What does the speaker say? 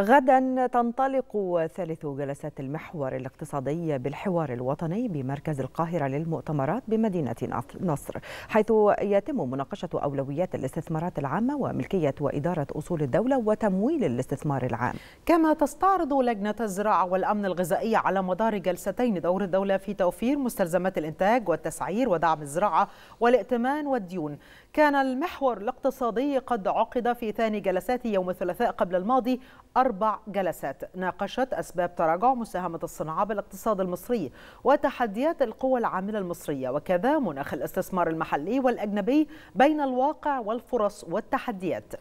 غدا تنطلق ثالث جلسات المحور الاقتصادي بالحوار الوطني بمركز القاهرة للمؤتمرات بمدينة نصر حيث يتم مناقشة أولويات الاستثمارات العامة وملكية وإدارة أصول الدولة وتمويل الاستثمار العام كما تستعرض لجنة الزراعة والأمن الغذائي على مدار جلستين دور الدولة في توفير مستلزمات الإنتاج والتسعير ودعم الزراعة والائتمان والديون كان المحور الاقتصادي قد عقد في ثاني جلسات يوم الثلاثاء قبل الماضي أربع جلسات ناقشت أسباب تراجع مساهمة الصناعة بالاقتصاد المصري وتحديات القوى العاملة المصرية وكذا مناخ الاستثمار المحلي والأجنبي بين الواقع والفرص والتحديات